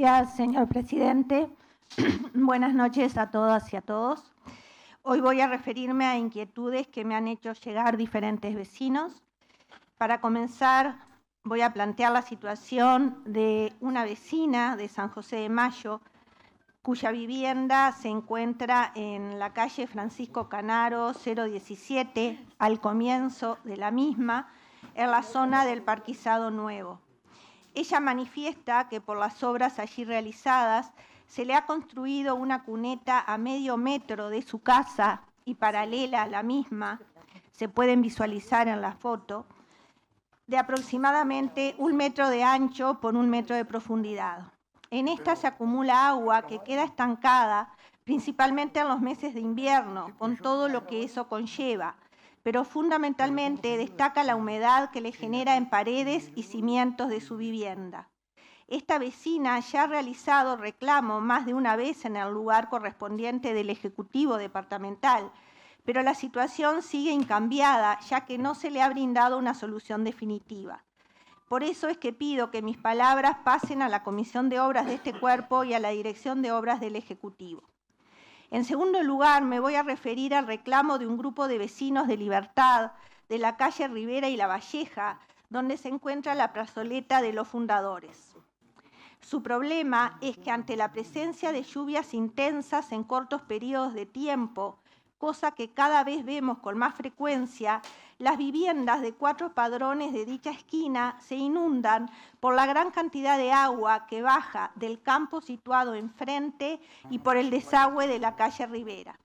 Gracias, señor presidente. Buenas noches a todas y a todos. Hoy voy a referirme a inquietudes que me han hecho llegar diferentes vecinos. Para comenzar, voy a plantear la situación de una vecina de San José de Mayo, cuya vivienda se encuentra en la calle Francisco Canaro 017, al comienzo de la misma, en la zona del Parquizado Nuevo. Ella manifiesta que por las obras allí realizadas se le ha construido una cuneta a medio metro de su casa y paralela a la misma, se pueden visualizar en la foto, de aproximadamente un metro de ancho por un metro de profundidad. En esta se acumula agua que queda estancada principalmente en los meses de invierno, con todo lo que eso conlleva, pero fundamentalmente destaca la humedad que le genera en paredes y cimientos de su vivienda. Esta vecina ya ha realizado reclamo más de una vez en el lugar correspondiente del Ejecutivo Departamental, pero la situación sigue incambiada ya que no se le ha brindado una solución definitiva. Por eso es que pido que mis palabras pasen a la Comisión de Obras de este cuerpo y a la Dirección de Obras del Ejecutivo. En segundo lugar, me voy a referir al reclamo de un grupo de vecinos de Libertad de la calle Rivera y La Valleja, donde se encuentra la plazoleta de los fundadores. Su problema es que ante la presencia de lluvias intensas en cortos periodos de tiempo, cosa que cada vez vemos con más frecuencia, las viviendas de cuatro padrones de dicha esquina se inundan por la gran cantidad de agua que baja del campo situado enfrente y por el desagüe de la calle Rivera.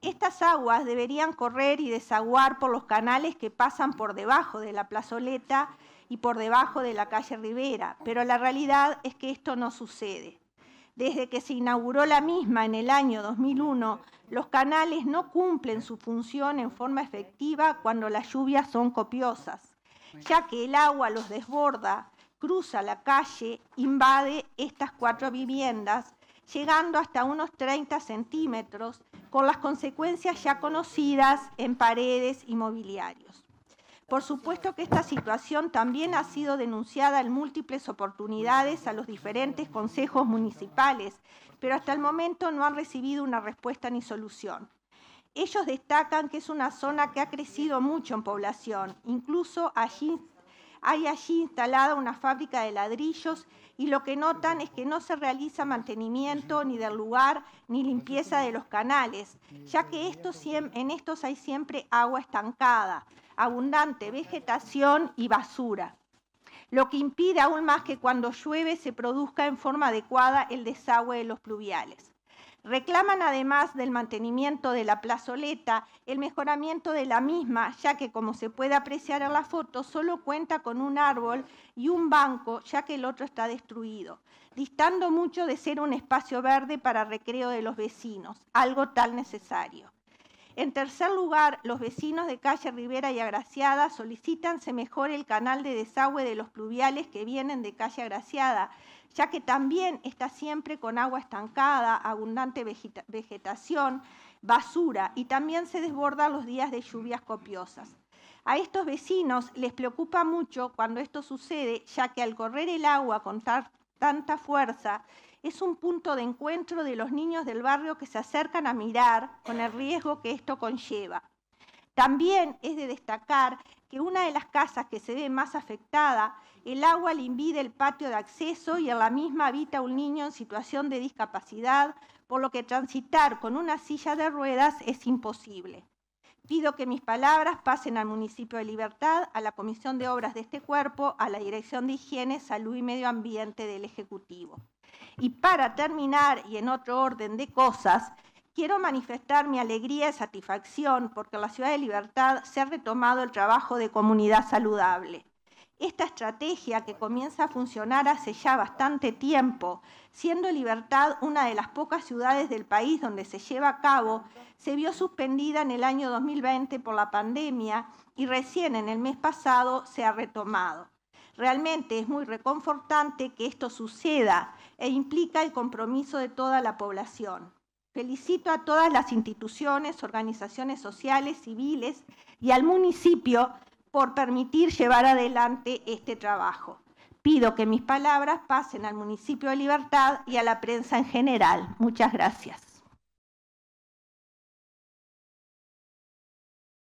Estas aguas deberían correr y desaguar por los canales que pasan por debajo de la plazoleta y por debajo de la calle Rivera, pero la realidad es que esto no sucede. Desde que se inauguró la misma en el año 2001, los canales no cumplen su función en forma efectiva cuando las lluvias son copiosas, ya que el agua los desborda, cruza la calle, invade estas cuatro viviendas, llegando hasta unos 30 centímetros, con las consecuencias ya conocidas en paredes y por supuesto que esta situación también ha sido denunciada en múltiples oportunidades a los diferentes consejos municipales, pero hasta el momento no han recibido una respuesta ni solución. Ellos destacan que es una zona que ha crecido mucho en población, incluso allí hay allí instalada una fábrica de ladrillos y lo que notan es que no se realiza mantenimiento ni del lugar ni limpieza de los canales, ya que en estos hay siempre agua estancada, abundante vegetación y basura lo que impide aún más que cuando llueve se produzca en forma adecuada el desagüe de los pluviales. Reclaman además del mantenimiento de la plazoleta, el mejoramiento de la misma, ya que como se puede apreciar en la foto, solo cuenta con un árbol y un banco, ya que el otro está destruido, distando mucho de ser un espacio verde para recreo de los vecinos, algo tan necesario. En tercer lugar, los vecinos de calle Rivera y Agraciada solicitan se mejore el canal de desagüe de los pluviales que vienen de calle Agraciada, ya que también está siempre con agua estancada, abundante vegetación, basura y también se desborda los días de lluvias copiosas. A estos vecinos les preocupa mucho cuando esto sucede, ya que al correr el agua con tanta fuerza, es un punto de encuentro de los niños del barrio que se acercan a mirar con el riesgo que esto conlleva. También es de destacar que una de las casas que se ve más afectada, el agua le invide el patio de acceso y en la misma habita un niño en situación de discapacidad, por lo que transitar con una silla de ruedas es imposible. Pido que mis palabras pasen al municipio de Libertad, a la Comisión de Obras de este cuerpo, a la Dirección de Higiene, Salud y Medio Ambiente del Ejecutivo. Y para terminar, y en otro orden de cosas, quiero manifestar mi alegría y satisfacción porque la Ciudad de Libertad se ha retomado el trabajo de comunidad saludable. Esta estrategia que comienza a funcionar hace ya bastante tiempo, siendo Libertad una de las pocas ciudades del país donde se lleva a cabo, se vio suspendida en el año 2020 por la pandemia y recién en el mes pasado se ha retomado. Realmente es muy reconfortante que esto suceda e implica el compromiso de toda la población. Felicito a todas las instituciones, organizaciones sociales, civiles y al municipio por permitir llevar adelante este trabajo. Pido que mis palabras pasen al municipio de Libertad y a la prensa en general. Muchas gracias.